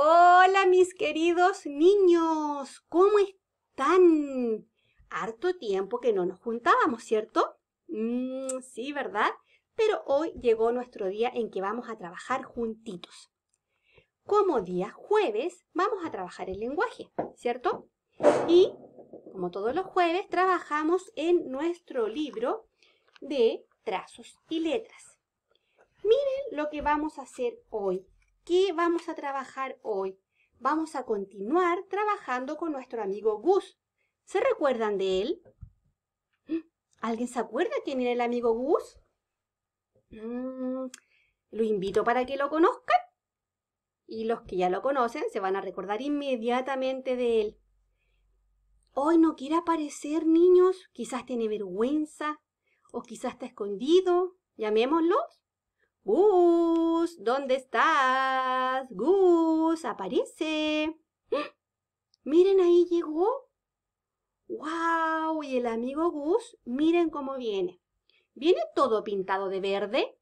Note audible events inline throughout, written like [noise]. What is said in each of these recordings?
Hola mis queridos niños, ¿cómo están? Harto tiempo que no nos juntábamos, ¿cierto? Mm, sí, ¿verdad? Pero hoy llegó nuestro día en que vamos a trabajar juntitos. Como día jueves, vamos a trabajar el lenguaje, ¿cierto? Y como todos los jueves, trabajamos en nuestro libro de trazos y letras. Miren lo que vamos a hacer hoy ¿Qué vamos a trabajar hoy? Vamos a continuar trabajando con nuestro amigo Gus. ¿Se recuerdan de él? [gasps] ¿Alguien se acuerda quién era el amigo Gus? Mm, lo invito para que lo conozcan. Y los que ya lo conocen se van a recordar inmediatamente de él. Hoy no quiere aparecer, niños. Quizás tiene vergüenza. O quizás está escondido. Llamémoslos Gus, ¿dónde estás? Gus, aparece. [gasps] Miren, ahí llegó. ¡Wow! Y el amigo Gus, miren cómo viene. ¿Viene todo pintado de verde?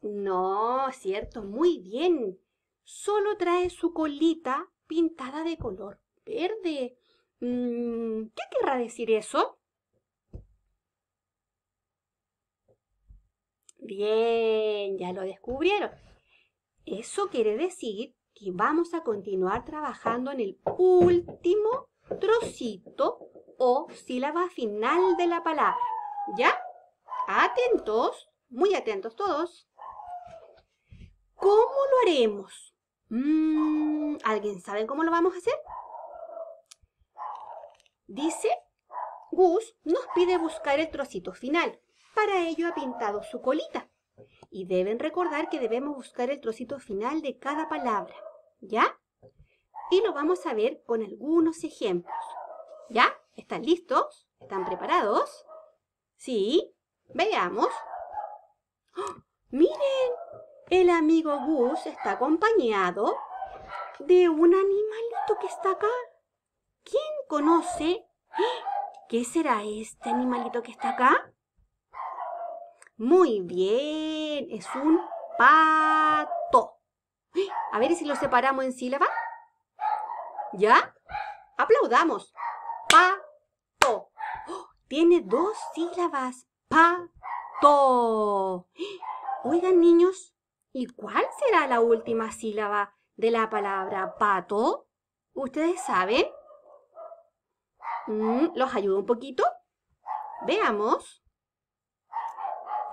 No, cierto, muy bien. Solo trae su colita pintada de color verde. Mm, ¿Qué querrá decir eso? Bien, ya lo descubrieron. Eso quiere decir que vamos a continuar trabajando en el último trocito o sílaba final de la palabra. ¿Ya? Atentos, muy atentos todos. ¿Cómo lo haremos? Mm, ¿Alguien sabe cómo lo vamos a hacer? Dice, Gus nos pide buscar el trocito final para ello ha pintado su colita. Y deben recordar que debemos buscar el trocito final de cada palabra, ¿ya? Y lo vamos a ver con algunos ejemplos. ¿Ya? ¿Están listos? ¿Están preparados? ¿Sí? Veamos. ¡Oh! ¡Miren! El amigo Gus está acompañado de un animalito que está acá. ¿Quién conoce? ¡Ah! ¿Qué será este animalito que está acá? Muy bien, es un pato. A ver si lo separamos en sílaba. ¿Ya? Aplaudamos. Pato. tiene dos sílabas. Pato. Oigan, niños, ¿y cuál será la última sílaba de la palabra pato? ¿Ustedes saben? Mm, ¿Los ayudo un poquito? Veamos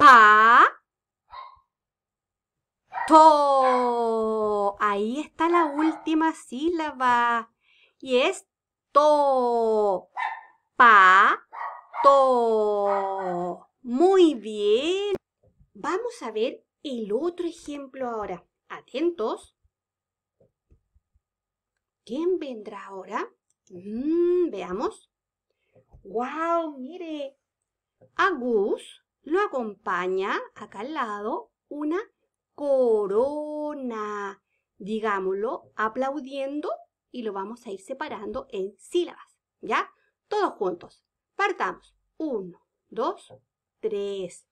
pa to. Ahí está la última sílaba. Y es to. Pa. To. Muy bien. Vamos a ver el otro ejemplo ahora. Atentos. ¿Quién vendrá ahora? Mm, veamos. ¡Wow! Mire. Agus lo acompaña acá al lado una corona, digámoslo, aplaudiendo y lo vamos a ir separando en sílabas, ¿ya? Todos juntos. Partamos. Uno, dos, tres.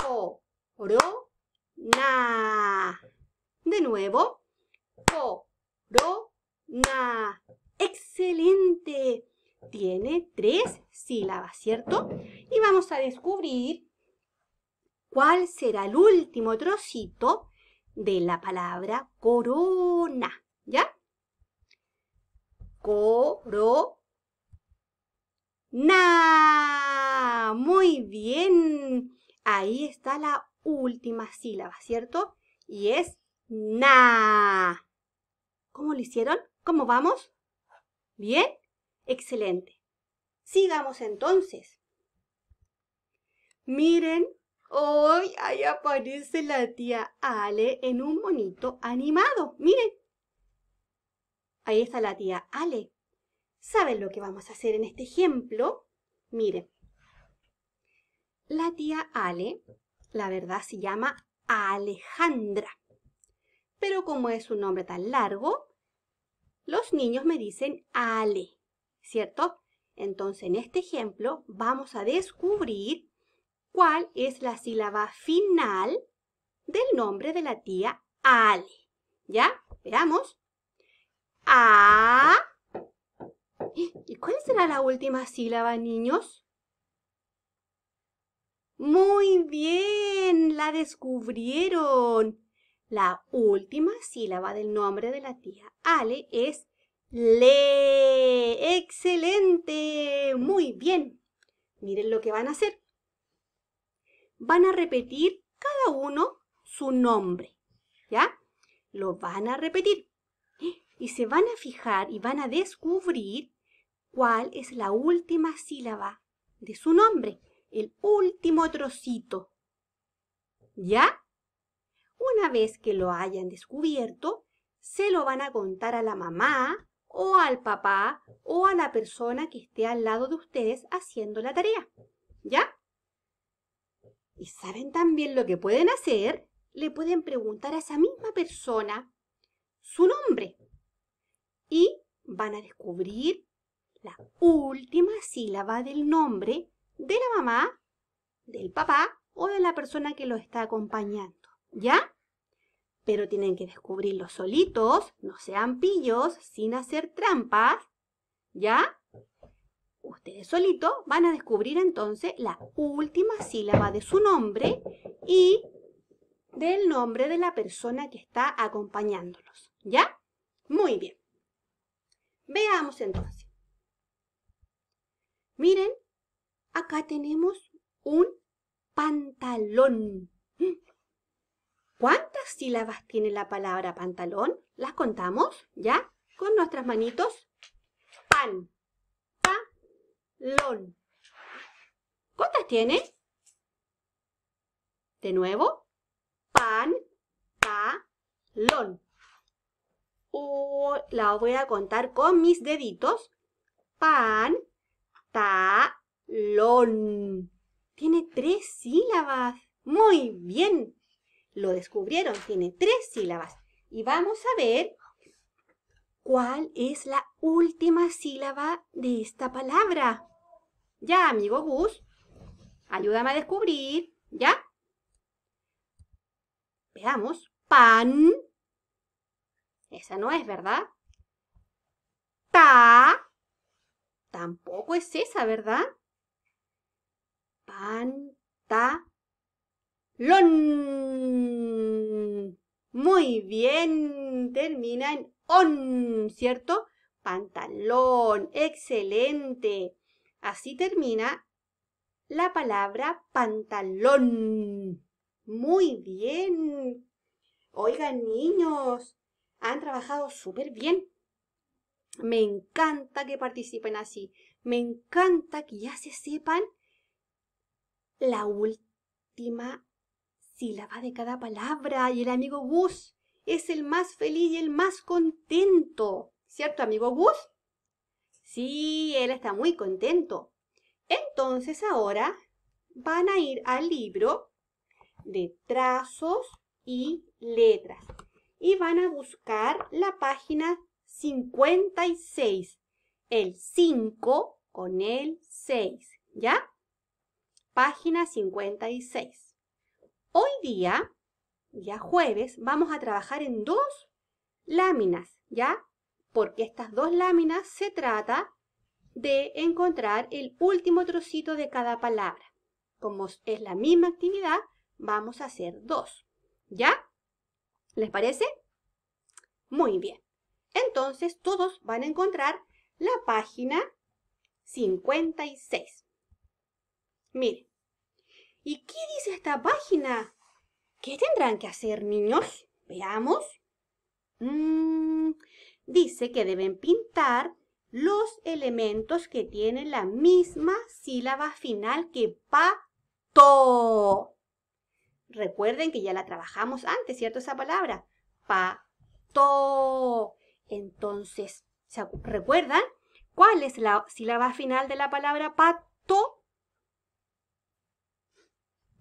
Corona. De nuevo. Corona. Excelente. Tiene tres sílabas, ¿cierto? Y vamos a descubrir cuál será el último trocito de la palabra corona. ¿Ya? Co-ro-na. Muy bien. Ahí está la última sílaba, ¿cierto? Y es na. ¿Cómo lo hicieron? ¿Cómo vamos? ¿Bien? Excelente. Sigamos entonces. Miren Hoy ahí aparece la tía Ale en un monito animado. Miren. Ahí está la tía Ale. ¿Saben lo que vamos a hacer en este ejemplo? Miren. La tía Ale, la verdad, se llama Alejandra. Pero como es un nombre tan largo, los niños me dicen Ale, ¿cierto? Entonces, en este ejemplo, vamos a descubrir cuál es la sílaba final del nombre de la tía Ale. ¿Ya? Veamos. A. [gasps] ¿Y cuál será la última sílaba, niños? Muy bien, la descubrieron. La última sílaba del nombre de la tía Ale es le. ¡Excelente! Muy bien. Miren lo que van a hacer van a repetir cada uno su nombre, ¿ya? Lo van a repetir. Y se van a fijar y van a descubrir cuál es la última sílaba de su nombre, el último trocito. ¿Ya? Una vez que lo hayan descubierto, se lo van a contar a la mamá o al papá o a la persona que esté al lado de ustedes haciendo la tarea. ¿Ya? ¿Y saben también lo que pueden hacer? Le pueden preguntar a esa misma persona su nombre. Y van a descubrir la última sílaba del nombre de la mamá, del papá o de la persona que los está acompañando. ¿Ya? Pero tienen que descubrirlo solitos, no sean pillos, sin hacer trampas. ¿Ya? Ustedes solito van a descubrir entonces la última sílaba de su nombre y del nombre de la persona que está acompañándolos. ¿Ya? Muy bien. Veamos entonces. Miren, acá tenemos un pantalón. ¿Cuántas sílabas tiene la palabra pantalón? Las contamos, ¿ya? Con nuestras manitos. Pan, lon. ¿Cuántas tiene? De nuevo, pan, ta lon. la voy a contar con mis deditos. Pan, ta, lon. Tiene tres sílabas. Muy bien. Lo descubrieron. Tiene tres sílabas. Y vamos a ver cuál es la última sílaba de esta palabra. Ya, amigo Gus, ayúdame a descubrir, ¿ya? Veamos, pan. Esa no es, ¿verdad? Ta. Tampoco es esa, ¿verdad? Pan, ta, lon. Muy bien, termina en on, ¿cierto? Pantalón, excelente. Así termina la palabra pantalón. Muy bien. Oigan, niños, han trabajado súper bien. Me encanta que participen así. Me encanta que ya se sepan la última sílaba de cada palabra. Y el amigo Gus es el más feliz y el más contento. ¿Cierto, amigo Gus? Sí, él está muy contento. Entonces ahora van a ir al libro de trazos y letras y van a buscar la página 56, el 5 con el 6, ¿ya? Página 56. Hoy día, ya jueves, vamos a trabajar en dos láminas, ¿ya? porque estas dos láminas se trata de encontrar el último trocito de cada palabra. Como es la misma actividad, vamos a hacer dos. ¿Ya? ¿Les parece? Muy bien. Entonces todos van a encontrar la página 56. Miren. ¿Y qué dice esta página? ¿Qué tendrán que hacer, niños? Veamos. Mmm dice que deben pintar los elementos que tienen la misma sílaba final que pato. Recuerden que ya la trabajamos antes, ¿cierto? Esa palabra. Pato. Entonces, ¿recuerdan cuál es la sílaba final de la palabra pato?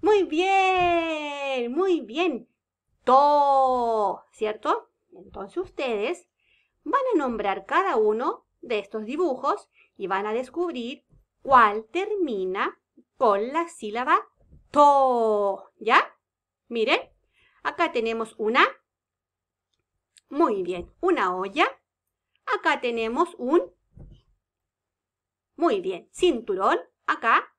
Muy bien, muy bien. To, ¿cierto? Entonces ustedes van a nombrar cada uno de estos dibujos y van a descubrir cuál termina con la sílaba to. ¿Ya? Miren, acá tenemos una. Muy bien, una olla. Acá tenemos un. Muy bien, cinturón. Acá,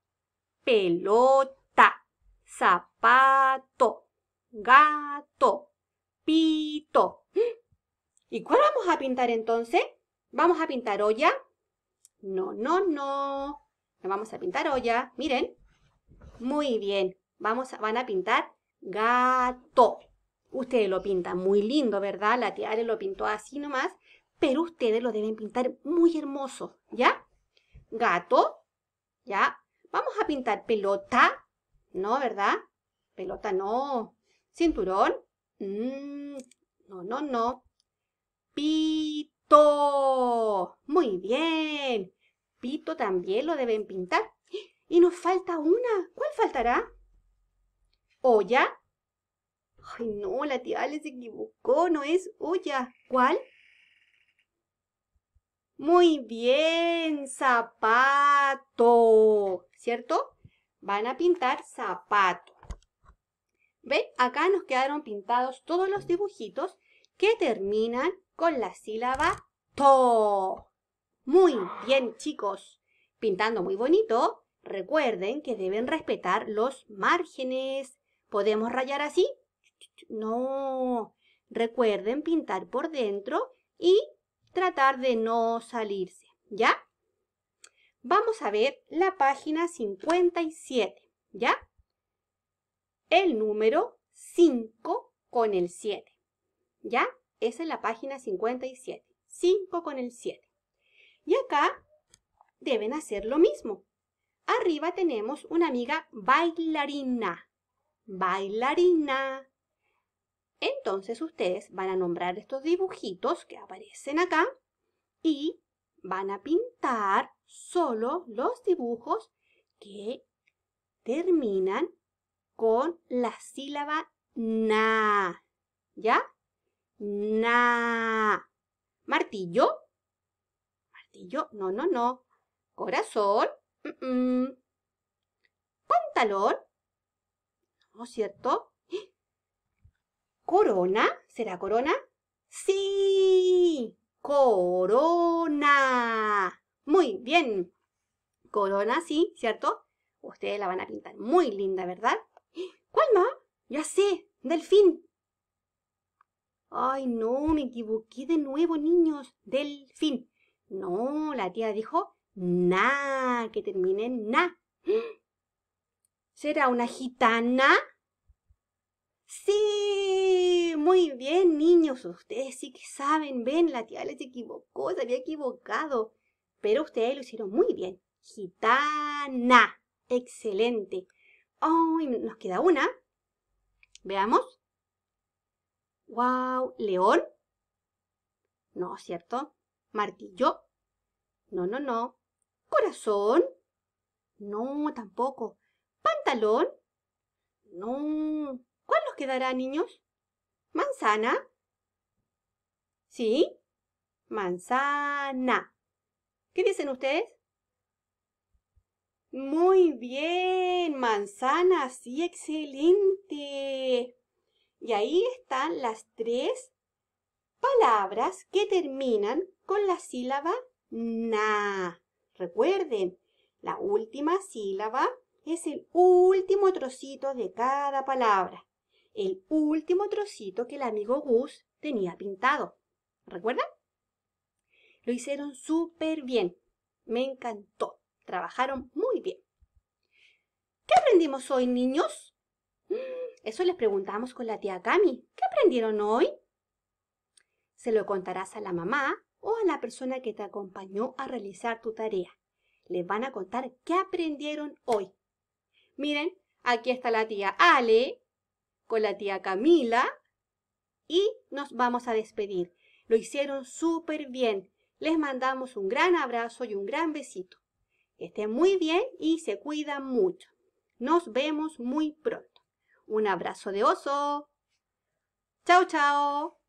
pelota, zapato, Ga. ¿Y cuál vamos a pintar entonces? ¿Vamos a pintar olla? No, no, no. No vamos a pintar olla. Miren. Muy bien. Vamos a, van a pintar gato. Ustedes lo pintan muy lindo, ¿verdad? La tía lo pintó así nomás. Pero ustedes lo deben pintar muy hermoso, ¿ya? Gato, ¿ya? Vamos a pintar pelota. No, ¿verdad? Pelota no. Cinturón. Mm, no, no, no. Pito. Muy bien. Pito también lo deben pintar. Y nos falta una. ¿Cuál faltará? ¿Olla? Ay, no, la tía les equivocó. No es olla. ¿Cuál? Muy bien, zapato, ¿cierto? Van a pintar zapato. ¿Ven? Acá nos quedaron pintados todos los dibujitos que terminan con la sílaba to. Muy bien, chicos. Pintando muy bonito, recuerden que deben respetar los márgenes. ¿Podemos rayar así? No. Recuerden pintar por dentro y tratar de no salirse, ¿ya? Vamos a ver la página 57, ¿ya? El número 5 con el 7, ¿ya? es en la página 57. 5 con el 7. Y acá deben hacer lo mismo. Arriba tenemos una amiga bailarina. Bailarina. Entonces ustedes van a nombrar estos dibujitos que aparecen acá y van a pintar solo los dibujos que terminan con la sílaba na. ¿Ya? Na. ¿Martillo? ¿Martillo? No, no, no. ¿Corazón? ¿Pantalón? ¿No cierto? ¿Corona? ¿Será corona? ¡Sí! ¡Corona! Muy bien. Corona, sí, ¿cierto? Ustedes la van a pintar muy linda, ¿verdad? ¿Cuál más? Ya sé, delfín. Ay, no, me equivoqué de nuevo, niños. del fin. No, la tía dijo na, que termine en na. [gasps] ¿Será una gitana? Sí, muy bien, niños. Ustedes sí que saben, ven, la tía les equivocó, se había equivocado. Pero ustedes lo hicieron muy bien. Gitana. Excelente. Ay, nos queda una. Veamos. Wow, león. No, ¿cierto? Martillo. No, no, no. Corazón. No, tampoco. Pantalón. No. ¿Cuál nos quedará, niños? Manzana. ¿Sí? Manzana. ¿Qué dicen ustedes? Muy bien, manzana, sí, excelente. Y ahí están las tres palabras que terminan con la sílaba na. Recuerden, la última sílaba es el último trocito de cada palabra. El último trocito que el amigo Gus tenía pintado. ¿Recuerdan? Lo hicieron súper bien. Me encantó. Trabajaron muy bien. ¿Qué aprendimos hoy, niños? Eso les preguntamos con la tía Cami. ¿Qué aprendieron hoy? Se lo contarás a la mamá o a la persona que te acompañó a realizar tu tarea. Les van a contar qué aprendieron hoy. Miren, aquí está la tía Ale con la tía Camila y nos vamos a despedir. Lo hicieron súper bien. Les mandamos un gran abrazo y un gran besito. Que estén muy bien y se cuidan mucho. Nos vemos muy pronto un abrazo de oso. Chao, chao.